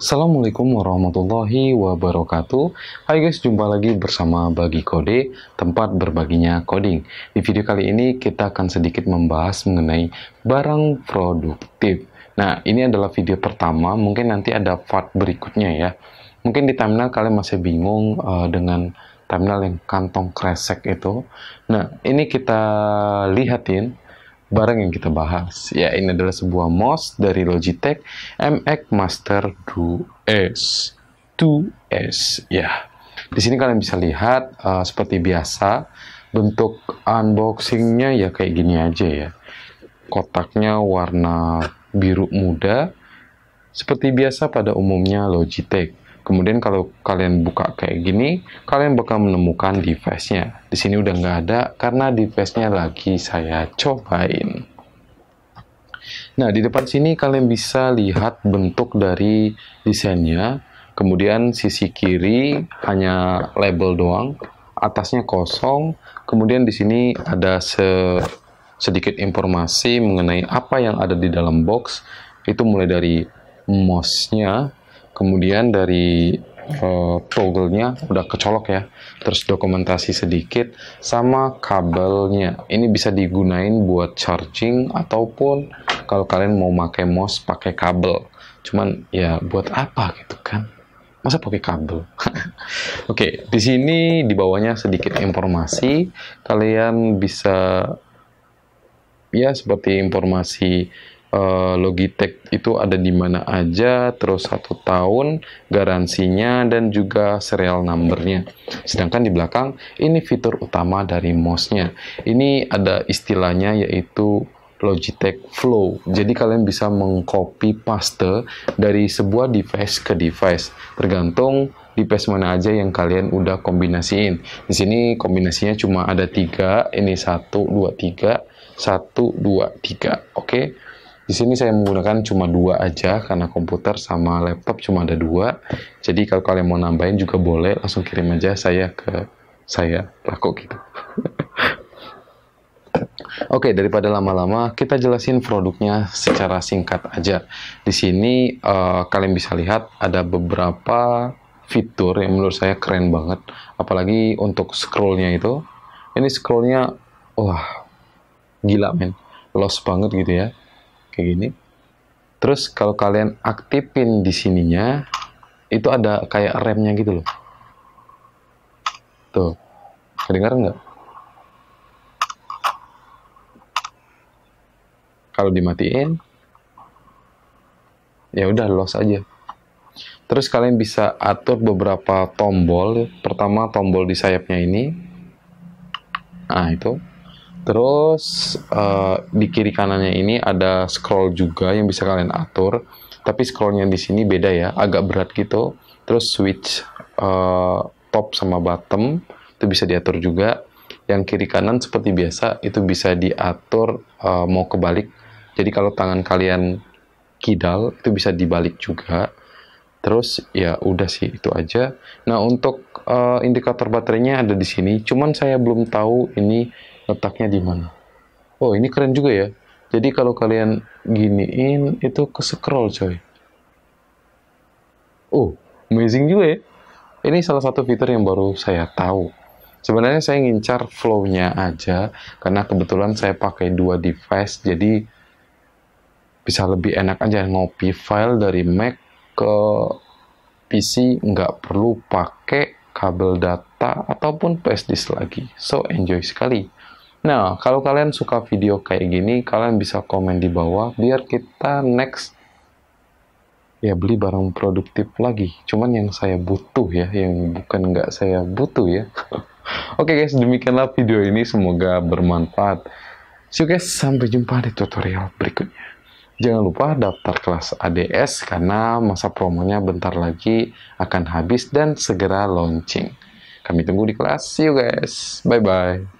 Assalamualaikum warahmatullahi wabarakatuh Hai guys, jumpa lagi bersama Bagi Kode, tempat berbaginya coding Di video kali ini kita akan sedikit membahas mengenai barang produktif Nah, ini adalah video pertama, mungkin nanti ada part berikutnya ya Mungkin di thumbnail kalian masih bingung uh, dengan thumbnail yang kantong kresek itu Nah, ini kita lihatin barang yang kita bahas. Ya, ini adalah sebuah mouse dari Logitech MX Master 2S. 2S, ya. Di sini kalian bisa lihat uh, seperti biasa bentuk unboxingnya ya kayak gini aja ya. Kotaknya warna biru muda, seperti biasa pada umumnya Logitech. Kemudian kalau kalian buka kayak gini, kalian bakal menemukan device-nya. Di sini udah nggak ada karena device-nya lagi saya cobain. Nah, di depan sini kalian bisa lihat bentuk dari desainnya. Kemudian sisi kiri hanya label doang, atasnya kosong. Kemudian di sini ada se sedikit informasi mengenai apa yang ada di dalam box. Itu mulai dari mouse-nya, kemudian dari uh, toggle-nya udah kecolok ya terus dokumentasi sedikit sama kabelnya ini bisa digunain buat charging ataupun kalau kalian mau pakai mouse pakai kabel cuman ya buat apa gitu kan masa pakai kabel oke okay, di sini di bawahnya sedikit informasi kalian bisa ya seperti informasi Eh, Logitech itu ada di mana aja, terus satu tahun garansinya dan juga serial numbernya. Sedangkan di belakang ini fitur utama dari mouse-nya. Ini ada istilahnya yaitu Logitech Flow. Jadi kalian bisa mengcopy paste dari sebuah device ke device, tergantung device mana aja yang kalian udah kombinasiin. Di sini kombinasinya cuma ada tiga, ini satu, dua, tiga, satu, dua, tiga. Oke. Okay? Di sini saya menggunakan cuma dua aja karena komputer sama laptop cuma ada dua. Jadi kalau kalian mau nambahin juga boleh, langsung kirim aja saya ke saya laku gitu. Oke, okay, daripada lama-lama, kita jelasin produknya secara singkat aja. Di sini uh, kalian bisa lihat ada beberapa fitur yang menurut saya keren banget. Apalagi untuk scrollnya itu. Ini scrollnya, wah, gila men. Lost banget gitu ya kayak gini terus kalau kalian aktifin di sininya itu ada kayak remnya gitu loh tuh kedengaran nggak kalau dimatiin ya udah los aja Terus kalian bisa atur beberapa tombol. Pertama tombol di sayapnya ini. Nah, itu. Terus uh, di kiri kanannya ini ada scroll juga yang bisa kalian atur. Tapi scrollnya di sini beda ya, agak berat gitu. Terus switch uh, top sama bottom itu bisa diatur juga. Yang kiri kanan seperti biasa itu bisa diatur uh, mau kebalik. Jadi kalau tangan kalian kidal itu bisa dibalik juga. Terus ya udah sih itu aja. Nah untuk uh, indikator baterainya ada di sini. Cuman saya belum tahu ini letaknya di mana. Oh, ini keren juga ya. Jadi kalau kalian giniin itu ke scroll coy. Oh, amazing juga ya. Ini salah satu fitur yang baru saya tahu. Sebenarnya saya ngincar flow-nya aja karena kebetulan saya pakai dua device jadi bisa lebih enak aja ngopi file dari Mac ke PC nggak perlu pakai kabel data ataupun flash disk lagi. So enjoy sekali. Nah, kalau kalian suka video kayak gini, kalian bisa komen di bawah biar kita next ya beli barang produktif lagi. Cuman yang saya butuh ya, yang bukan nggak saya butuh ya. Oke okay guys, demikianlah video ini. Semoga bermanfaat. See you guys, sampai jumpa di tutorial berikutnya. Jangan lupa daftar kelas ADS karena masa promonya bentar lagi akan habis dan segera launching. Kami tunggu di kelas. See you guys. Bye-bye.